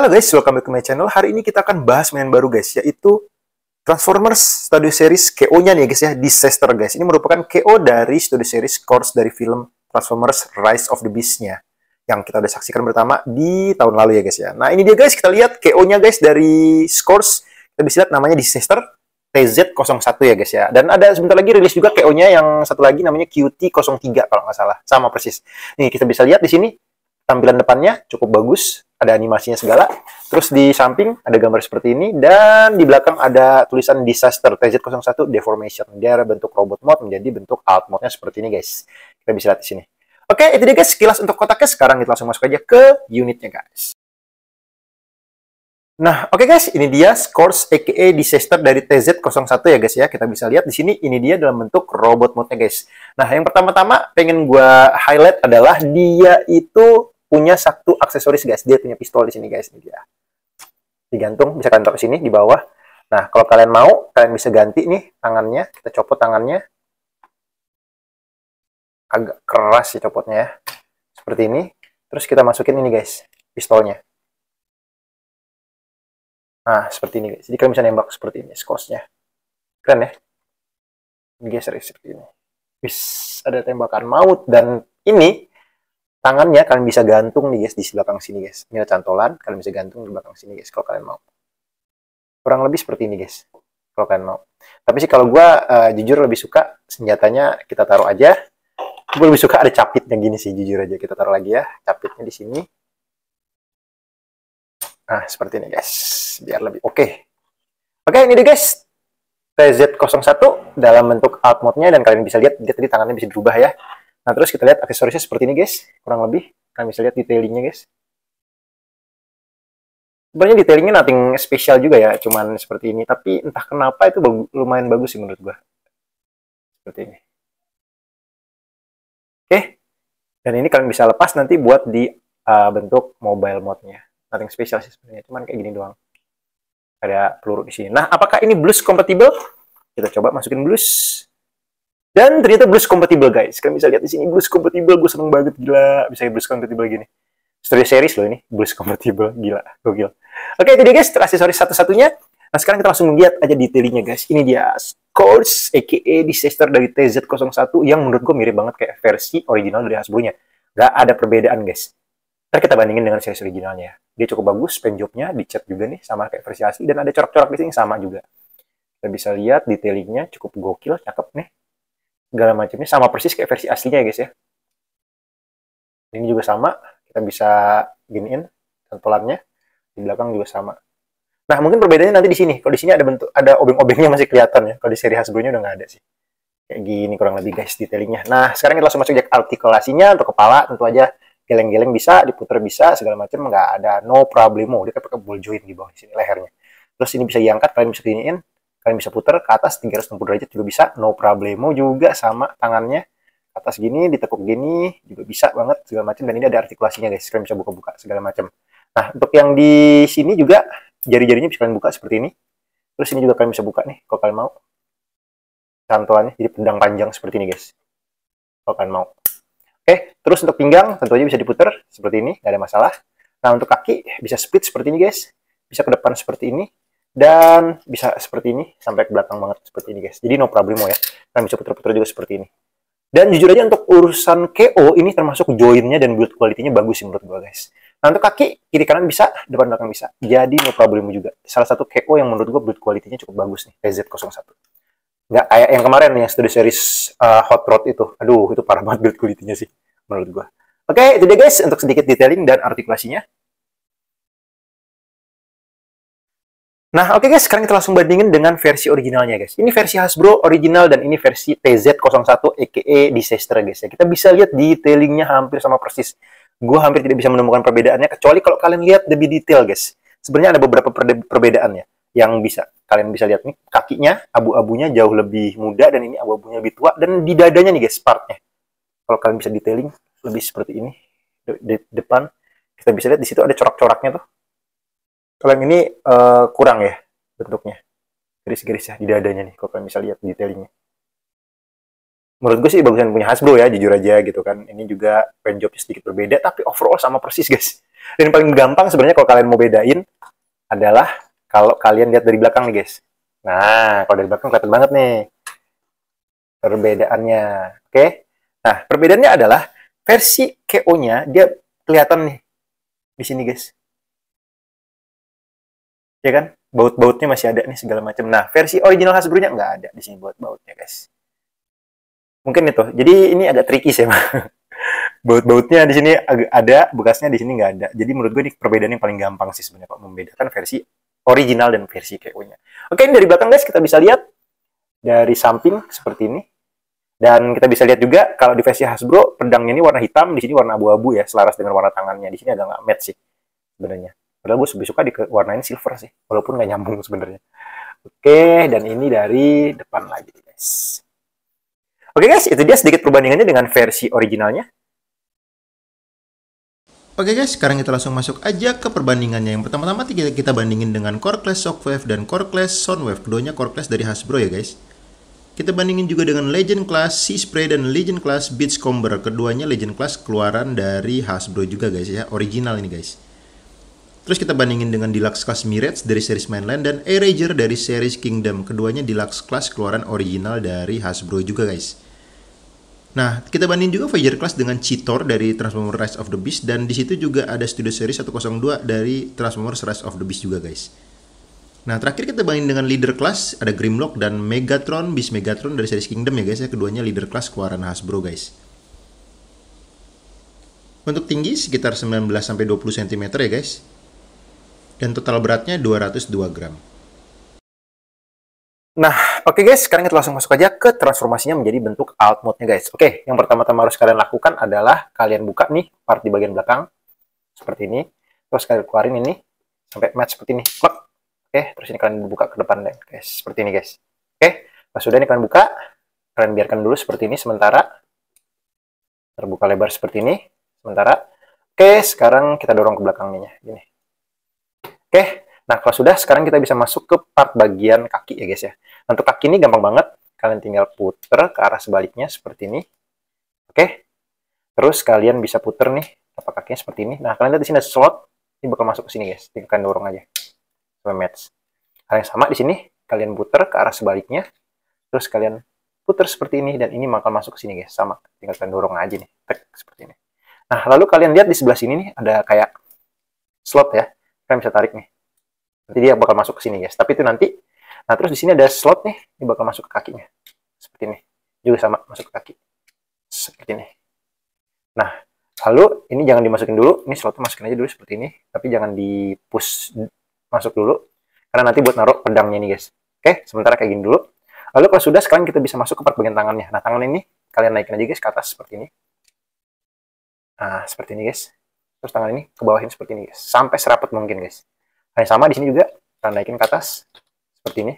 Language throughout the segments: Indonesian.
Halo guys, welcome back to my channel. Hari ini kita akan bahas main baru guys, yaitu Transformers Studio Series KO-nya nih guys ya, Disaster guys. Ini merupakan KO dari Studio Series Course dari film Transformers Rise of the Beast-nya yang kita udah saksikan pertama di tahun lalu ya guys ya. Nah, ini dia guys, kita lihat KO-nya guys dari Scores. Kita bisa lihat namanya Disaster TZ01 ya guys ya. Dan ada sebentar lagi rilis juga KO-nya yang satu lagi namanya QT03 kalau nggak salah. Sama persis. Nih, kita bisa lihat di sini tampilan depannya cukup bagus, ada animasinya segala. Terus di samping ada gambar seperti ini dan di belakang ada tulisan disaster TZ01 deformation. Dia bentuk robot mode menjadi bentuk alt mode-nya seperti ini guys. Kita bisa lihat di sini. Oke, itu dia guys sekilas untuk kotaknya. Sekarang kita langsung masuk aja ke unitnya guys. Nah, oke okay guys, ini dia scores aka disaster dari TZ01 ya guys ya. Kita bisa lihat di sini ini dia dalam bentuk robot mode guys. Nah, yang pertama-tama pengen gua highlight adalah dia itu punya satu aksesoris guys. Dia punya pistol di sini guys. Ini dia. Digantung, bisa kalian taruh sini di bawah. Nah, kalau kalian mau, kalian bisa ganti nih tangannya. Kita copot tangannya. Agak keras sih copotnya ya. Seperti ini. Terus kita masukin ini guys, pistolnya. Nah, seperti ini guys. Jadi kalian bisa nembak seperti ini, skosnya. Keren ya? Geser seperti ini. Bis, ada tembakan maut. Dan ini tangannya kalian bisa gantung nih guys di belakang sini guys ini ada cantolan kalian bisa gantung di belakang sini guys kalau kalian mau kurang lebih seperti ini guys kalau kalian mau tapi sih kalau gue uh, jujur lebih suka senjatanya kita taruh aja gue lebih suka ada capitnya gini sih jujur aja kita taruh lagi ya capitnya di sini nah seperti ini guys biar lebih oke okay. oke okay, ini dia guys TZ01 dalam bentuk alt mode-nya dan kalian bisa lihat dia tadi tangannya bisa berubah ya Nah, terus kita lihat aksesorisnya seperti ini, guys. Kurang lebih. Kalian bisa lihat detailingnya, guys. Sebenarnya detailingnya nothing spesial juga ya, cuman seperti ini. Tapi entah kenapa itu bagu lumayan bagus sih menurut gua. Seperti ini. Oke. Dan ini kalian bisa lepas nanti buat di uh, bentuk mobile mode-nya. Nothing spesial sih sebenarnya, cuman kayak gini doang. Ada peluru di sini. Nah, apakah ini blues compatible? Kita coba masukin blues. Dan ternyata blues compatible guys. Kalian bisa lihat di sini blues compatible. Gue seneng banget gila bisa blues compatible gini. Studio series loh ini blues compatible gila gokil. Oke itu dia guys aksesoris satu-satunya. Nah sekarang kita langsung lihat aja detailnya guys. Ini dia Scores aka Disaster dari TZ01 yang menurut gue mirip banget kayak versi original dari Hasbro-nya. Gak ada perbedaan guys. Ntar kita bandingin dengan series originalnya. Ya. Dia cukup bagus, pen nya dicat juga nih sama kayak versi asli dan ada corak-corak di sini sama juga. Kita bisa lihat detailnya cukup gokil, cakep nih segala macamnya sama persis kayak versi aslinya ya guys ya ini juga sama kita bisa giniin pelannya di belakang juga sama nah mungkin perbedaannya nanti di sini kalau di sini ada bentuk ada obeng-obengnya masih kelihatan ya kalau di seri Hasbro-nya udah nggak ada sih kayak gini kurang lebih guys detailingnya nah sekarang kita langsung masuk ke artikulasinya untuk kepala tentu aja geleng-geleng bisa diputar bisa segala macam nggak ada no problemo dia pakai ball joint di bawah di sini lehernya terus ini bisa diangkat kalian bisa giniin kalian bisa putar ke atas 360 derajat juga bisa no problemo juga sama tangannya atas gini ditekuk gini juga bisa banget segala macam dan ini ada artikulasinya guys kalian bisa buka-buka segala macam nah untuk yang di sini juga jari-jarinya bisa kalian buka seperti ini terus ini juga kalian bisa buka nih kalau kalian mau cantolannya jadi pedang panjang seperti ini guys kalau kalian mau oke terus untuk pinggang tentunya bisa diputar seperti ini nggak ada masalah nah untuk kaki bisa split seperti ini guys bisa ke depan seperti ini dan bisa seperti ini sampai ke belakang banget seperti ini guys jadi no problemo oh ya kalian nah, bisa putar-putar juga seperti ini dan jujur aja untuk urusan KO ini termasuk joinnya dan build quality-nya bagus sih menurut gue guys nah untuk kaki kiri kanan bisa depan belakang bisa jadi no problemo juga salah satu KO yang menurut gue build quality-nya cukup bagus nih PZ01 nggak kayak yang kemarin yang studi series uh, hot rod itu aduh itu parah banget build quality-nya sih menurut gue oke okay, itu dia guys untuk sedikit detailing dan artikulasinya Nah, oke okay guys, sekarang kita langsung bandingin dengan versi originalnya guys. Ini versi Hasbro original dan ini versi TZ01 EKE Disaster guys ya. Kita bisa lihat detailingnya hampir sama persis. Gue hampir tidak bisa menemukan perbedaannya, kecuali kalau kalian lihat lebih detail guys. Sebenarnya ada beberapa perbedaannya yang bisa. Kalian bisa lihat nih, kakinya, abu-abunya jauh lebih muda dan ini abu-abunya lebih tua. Dan di dadanya nih guys, partnya. Kalau kalian bisa detailing, lebih seperti ini. Di depan, kita bisa lihat di situ ada corak-coraknya tuh kalau ini uh, kurang ya bentuknya. garis ya di dadanya nih kalau kalian bisa lihat detailnya. Menurut gue sih bagusan punya Hasbro ya, jujur aja gitu kan. Ini juga pen jobnya sedikit berbeda, tapi overall sama persis guys. Dan yang paling gampang sebenarnya kalau kalian mau bedain adalah kalau kalian lihat dari belakang nih guys. Nah, kalau dari belakang kelihatan banget nih perbedaannya. Oke. Okay? Nah, perbedaannya adalah versi KO-nya dia kelihatan nih di sini guys ya kan baut-bautnya masih ada nih segala macam nah versi original Hasbro-nya nggak ada di sini baut-bautnya guys mungkin itu jadi ini agak tricky sih mah baut-bautnya di sini ada bekasnya di sini nggak ada jadi menurut gue ini perbedaan yang paling gampang sih sebenarnya kok membedakan versi original dan versi KO nya oke ini dari belakang guys kita bisa lihat dari samping seperti ini dan kita bisa lihat juga kalau di versi Hasbro pedangnya ini warna hitam di sini warna abu-abu ya selaras dengan warna tangannya di sini agak nggak match sih sebenarnya padahal gue lebih suka diwarnain silver sih walaupun nggak nyambung sebenarnya oke dan ini dari depan lagi guys oke guys itu dia sedikit perbandingannya dengan versi originalnya Oke guys, sekarang kita langsung masuk aja ke perbandingannya. Yang pertama-tama kita, bandingin dengan Core Class Shockwave dan Core Class Soundwave. Keduanya Core Class dari Hasbro ya guys. Kita bandingin juga dengan Legend Class Sea Spray dan Legend Class Beach Keduanya Legend Class keluaran dari Hasbro juga guys ya. Original ini guys. Terus kita bandingin dengan Deluxe Class Mirage dari series Mainland dan Eraser dari series Kingdom. Keduanya Deluxe Class keluaran original dari Hasbro juga guys. Nah, kita bandingin juga Voyager Class dengan Cheetor dari Transformers Rise of the Beast dan di situ juga ada Studio Series 102 dari Transformers Rise of the Beast juga guys. Nah, terakhir kita bandingin dengan Leader Class, ada Grimlock dan Megatron, Beast Megatron dari series Kingdom ya guys ya, keduanya Leader Class keluaran Hasbro guys. Untuk tinggi sekitar 19-20 cm ya guys dan total beratnya 202 gram. Nah, oke okay guys, sekarang kita langsung masuk aja ke transformasinya menjadi bentuk alt mode-nya guys. Oke, okay, yang pertama-tama harus kalian lakukan adalah kalian buka nih part di bagian belakang seperti ini. Terus kalian keluarin ini sampai match seperti ini. Oke, okay, terus ini kalian buka ke depan deh guys, seperti ini guys. Oke, okay, pas sudah ini kalian buka, kalian biarkan dulu seperti ini sementara. Terbuka lebar seperti ini sementara. Oke, okay, sekarang kita dorong ke belakangnya gini. Oke, nah kalau sudah sekarang kita bisa masuk ke part bagian kaki ya guys ya. Nah, untuk kaki ini gampang banget, kalian tinggal puter ke arah sebaliknya seperti ini. Oke, terus kalian bisa puter nih apa kakinya seperti ini. Nah kalian lihat di sini ada slot, ini bakal masuk ke sini guys, tinggal kalian dorong aja. Sampai match. Hal yang sama di sini, kalian puter ke arah sebaliknya, terus kalian puter seperti ini, dan ini bakal masuk ke sini guys, sama. Tinggal kalian dorong aja nih, tek, seperti ini. Nah, lalu kalian lihat di sebelah sini nih ada kayak slot ya kalian bisa tarik nih nanti dia bakal masuk ke sini guys tapi itu nanti nah terus di sini ada slot nih ini bakal masuk ke kakinya seperti ini juga sama masuk ke kaki seperti ini nah lalu ini jangan dimasukin dulu ini slotnya masukin aja dulu seperti ini tapi jangan di push masuk dulu karena nanti buat naruh pedangnya nih guys oke sementara kayak gini dulu lalu kalau sudah sekarang kita bisa masuk ke part bagian tangannya nah tangan ini kalian naikin aja guys ke atas seperti ini nah seperti ini guys terus tangan ini ke bawahin seperti ini guys sampai serapat mungkin guys nah sama di sini juga kita naikin ke atas seperti ini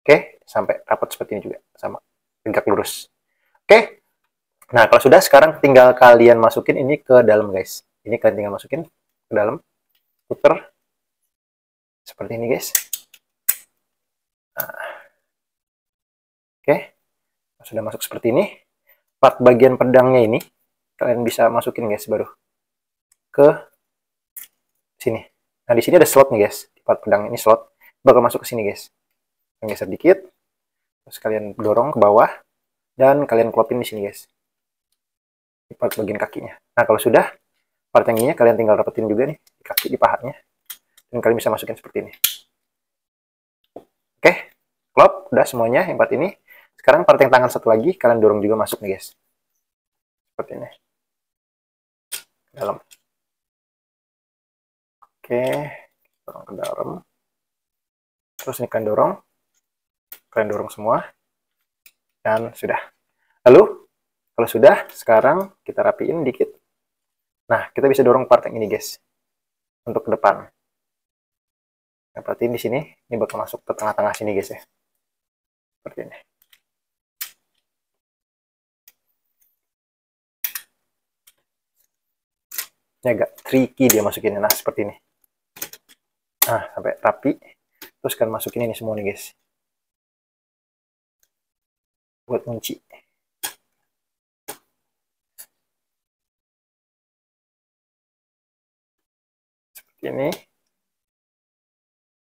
oke sampai rapat seperti ini juga sama tegak lurus oke nah kalau sudah sekarang tinggal kalian masukin ini ke dalam guys ini kalian tinggal masukin ke dalam puter seperti ini guys nah. oke sudah masuk seperti ini part bagian pedangnya ini kalian bisa masukin guys baru ke sini. Nah, di sini ada slot nih, guys. Di part pedang ini slot bakal masuk ke sini, guys. Geser dikit. Terus kalian dorong ke bawah dan kalian klopin di sini, guys. Di part bagian kakinya. Nah, kalau sudah part yang ini kalian tinggal dapetin juga nih di kaki di pahatnya. Dan kalian bisa masukin seperti ini. Oke, klop udah semuanya yang part ini. Sekarang part yang tangan satu lagi kalian dorong juga masuk nih, guys. Seperti ini. dalam oke dorong ke dalam terus ini kalian dorong kalian dorong semua dan sudah lalu kalau sudah sekarang kita rapiin dikit nah kita bisa dorong part yang ini guys untuk ke depan nah, berarti di sini ini bakal masuk ke tengah-tengah sini guys ya seperti ini ini agak tricky dia masukinnya nah seperti ini nah sampai rapi terus kan masukin ini semua nih guys buat kunci seperti ini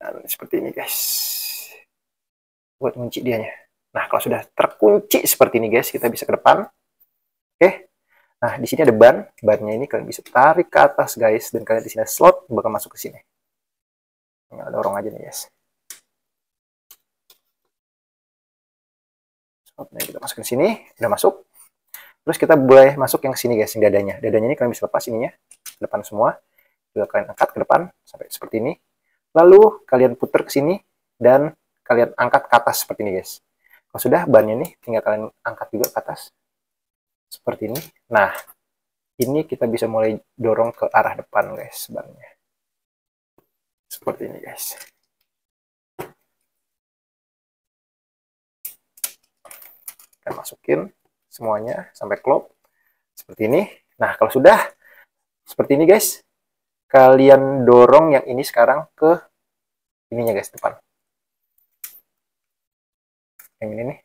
dan seperti ini guys buat kunci dianya nah kalau sudah terkunci seperti ini guys kita bisa ke depan oke nah di sini ada ban bannya ini kalian bisa tarik ke atas guys dan kalian di sini slot bakal masuk ke sini tinggal dorong aja nih guys Nah, kita masukin sini, udah masuk. Terus kita boleh masuk yang sini guys, yang dadanya. Dadanya ini kalian bisa lepas ininya, ke depan semua. Juga kalian angkat ke depan, sampai seperti ini. Lalu kalian puter ke sini, dan kalian angkat ke atas seperti ini guys. Kalau sudah, bannya nih, tinggal kalian angkat juga ke atas. Seperti ini. Nah, ini kita bisa mulai dorong ke arah depan guys, bannya. Seperti ini guys. Kita masukin semuanya sampai klop. Seperti ini. Nah, kalau sudah seperti ini guys, kalian dorong yang ini sekarang ke ininya guys, depan. Yang ini nih.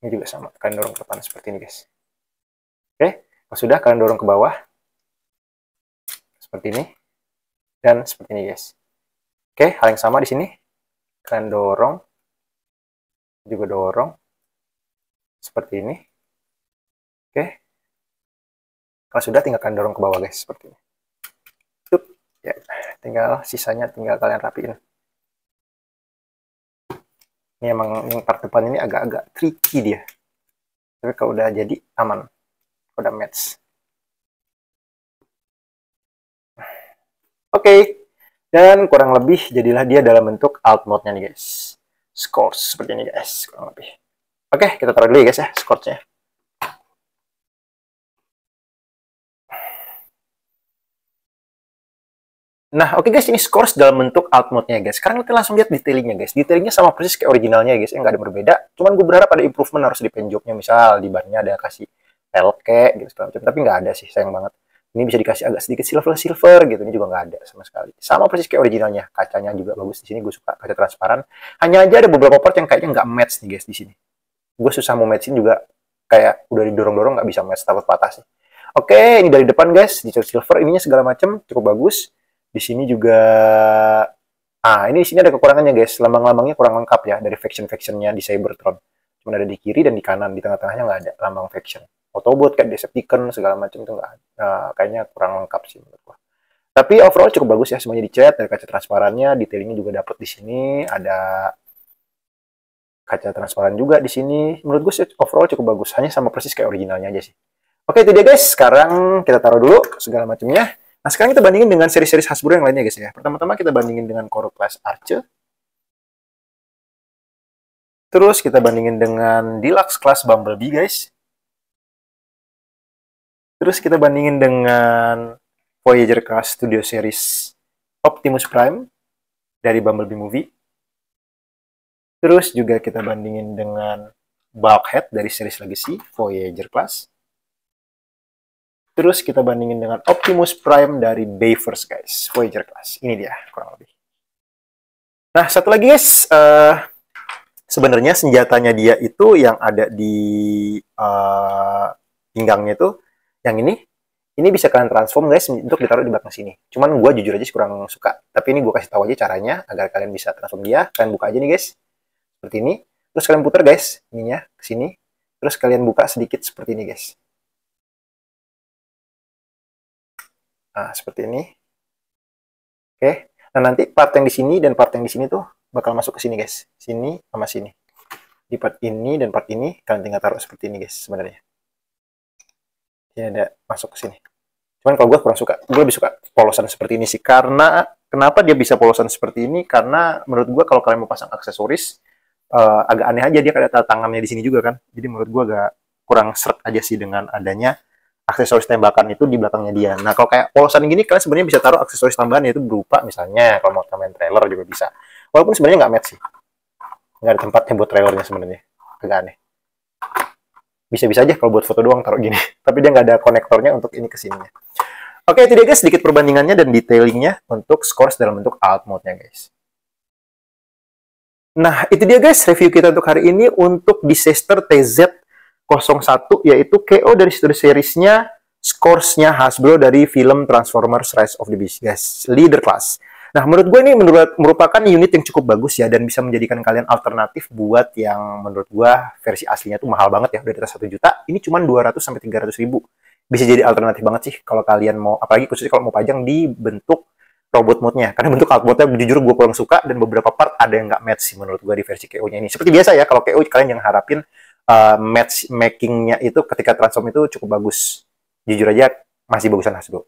Ini juga sama, kalian dorong ke depan seperti ini guys. Oke, kalau sudah kalian dorong ke bawah. Seperti ini dan seperti ini guys. Oke, hal yang sama di sini. Kalian dorong, juga dorong, seperti ini. Oke. Kalau sudah tinggal kalian dorong ke bawah guys, seperti ini. Tup. Ya, tinggal sisanya tinggal kalian rapiin. Ini emang yang part depan ini agak-agak tricky dia. Tapi kalau udah jadi aman, udah match. Oke. Okay. Dan kurang lebih jadilah dia dalam bentuk alt mode-nya nih guys. Scores seperti ini guys, kurang lebih. Oke, okay, kita taruh dulu ya guys ya scores-nya. Nah, oke okay guys, ini scores dalam bentuk alt mode-nya guys. Sekarang kita langsung lihat detailing-nya guys. Detailing-nya sama persis kayak originalnya guys, yang nggak ada berbeda. Cuman gue berharap ada improvement harus di penjoknya misal di bannya ada kasih pelke, gitu Tapi nggak ada sih, sayang banget ini bisa dikasih agak sedikit silver silver gitu ini juga nggak ada sama sekali sama persis kayak originalnya kacanya juga bagus di sini gue suka kaca transparan hanya aja ada beberapa part yang kayaknya nggak match nih guys di sini gue susah mau matchin juga kayak udah didorong dorong nggak bisa match takut patah sih oke ini dari depan guys di silver ininya segala macam cukup bagus di sini juga ah ini di sini ada kekurangannya guys lambang-lambangnya kurang lengkap ya dari faction-factionnya di Cybertron cuma ada di kiri dan di kanan di tengah-tengahnya nggak ada lambang faction Autobot kayak Decepticon segala macam tuh nggak uh, kayaknya kurang lengkap sih menurut gua. Tapi overall cukup bagus ya semuanya dicat dari kaca transparannya, detailingnya juga dapat di sini, ada kaca transparan juga di sini. Menurut gua sih overall cukup bagus, hanya sama persis kayak originalnya aja sih. Oke, itu dia guys. Sekarang kita taruh dulu segala macamnya. Nah, sekarang kita bandingin dengan seri-seri Hasbro yang lainnya guys ya. Pertama-tama kita bandingin dengan Koro Class Archer. Terus kita bandingin dengan Deluxe Class Bumblebee guys. Terus kita bandingin dengan Voyager Class Studio Series Optimus Prime dari Bumblebee Movie. Terus juga kita bandingin dengan Bulkhead dari series Legacy Voyager Class. Terus kita bandingin dengan Optimus Prime dari Bayverse guys, Voyager Class. Ini dia kurang lebih. Nah, satu lagi guys, uh, sebenarnya senjatanya dia itu yang ada di uh, pinggangnya itu yang ini ini bisa kalian transform guys untuk ditaruh di belakang sini. Cuman gue jujur aja kurang suka. Tapi ini gue kasih tahu aja caranya agar kalian bisa transform dia. Kalian buka aja nih guys. Seperti ini. Terus kalian putar guys ininya ke sini. Terus kalian buka sedikit seperti ini guys. Nah, seperti ini. Oke. Nah, nanti part yang di sini dan part yang di sini tuh bakal masuk ke sini guys. Sini sama sini. Di part ini dan part ini kalian tinggal taruh seperti ini guys sebenarnya ini ada masuk ke sini cuman kalau gue kurang suka gue lebih suka polosan seperti ini sih karena kenapa dia bisa polosan seperti ini karena menurut gue kalau kalian mau pasang aksesoris uh, agak aneh aja dia ada tangannya di sini juga kan jadi menurut gue agak kurang seret aja sih dengan adanya aksesoris tembakan itu di belakangnya dia. Nah, kalau kayak polosan gini, kalian sebenarnya bisa taruh aksesoris tambahan yaitu berupa misalnya kalau mau tambahin trailer juga bisa. Walaupun sebenarnya nggak match sih. Nggak ada tempatnya buat trailernya sebenarnya. Agak aneh bisa-bisa aja kalau buat foto doang taruh gini. Tapi dia nggak ada konektornya untuk ini ke sininya. Oke, itu dia guys sedikit perbandingannya dan detailingnya untuk scores dalam bentuk alt mode-nya guys. Nah, itu dia guys review kita untuk hari ini untuk disaster TZ01 yaitu KO dari series-nya, scores-nya Hasbro dari film Transformers Rise of the Beast guys, leader class. Nah, menurut gue ini menurut, merupakan unit yang cukup bagus ya dan bisa menjadikan kalian alternatif buat yang menurut gue versi aslinya tuh mahal banget ya, udah di atas 1 juta, ini cuma 200 sampai 300 ribu. Bisa jadi alternatif banget sih kalau kalian mau apalagi khususnya kalau mau pajang di bentuk robot mode-nya karena bentuk robotnya jujur gue kurang suka dan beberapa part ada yang nggak match sih menurut gue di versi KO-nya ini seperti biasa ya kalau KO kalian jangan harapin uh, match making-nya itu ketika transform itu cukup bagus jujur aja masih bagusan gue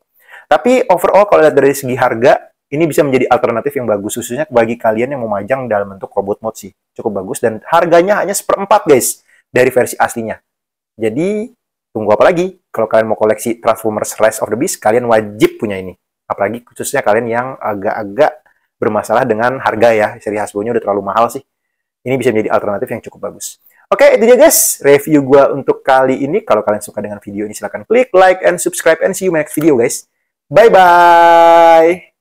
tapi overall kalau lihat dari segi harga ini bisa menjadi alternatif yang bagus khususnya bagi kalian yang mau majang dalam bentuk robot mode sih cukup bagus dan harganya hanya seperempat guys dari versi aslinya jadi tunggu apa lagi kalau kalian mau koleksi Transformers Rise of the Beast kalian wajib punya ini apalagi khususnya kalian yang agak-agak bermasalah dengan harga ya seri Hasbro-nya udah terlalu mahal sih ini bisa menjadi alternatif yang cukup bagus Oke, okay, itu dia guys review gue untuk kali ini. Kalau kalian suka dengan video ini, silahkan klik like and subscribe and see you next video guys. Bye-bye!